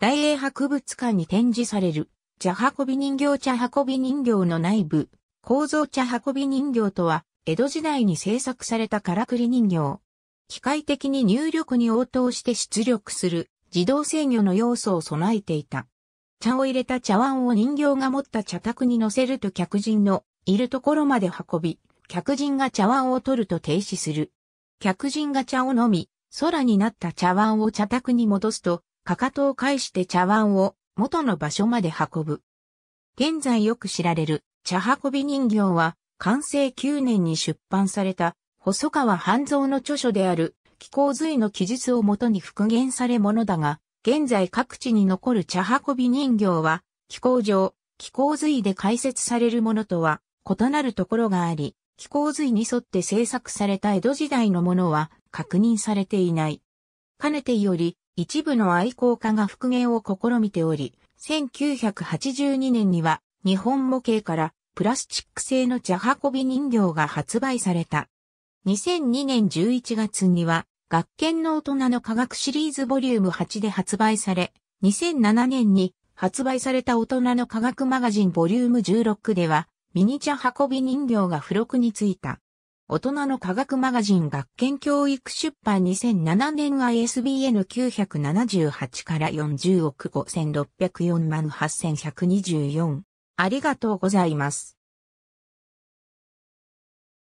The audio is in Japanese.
大英博物館に展示される、茶運び人形茶運び人形の内部、構造茶運び人形とは、江戸時代に制作されたからくり人形。機械的に入力に応答して出力する自動制御の要素を備えていた。茶を入れた茶碗を人形が持った茶卓に乗せると客人のいるところまで運び、客人が茶碗を取ると停止する。客人が茶を飲み、空になった茶碗を茶卓に戻すと、かかとを介して茶碗を元の場所まで運ぶ。現在よく知られる茶運び人形は、完成9年に出版された、細川半蔵の著書である、気候髄の記述をもとに復元されものだが、現在各地に残る茶運び人形は、気候上、気候髄で解説されるものとは異なるところがあり、気候髄に沿って制作された江戸時代のものは確認されていない。かねてより、一部の愛好家が復元を試みており、1982年には日本模型からプラスチック製の茶運び人形が発売された。2002年11月には学研の大人の科学シリーズボリューム8で発売され、2007年に発売された大人の科学マガジンボリューム16ではミニ茶運び人形が付録についた。大人の科学マガジン学研教育出版2007年 ISBN 978から40億5604万8124。ありがとうございます。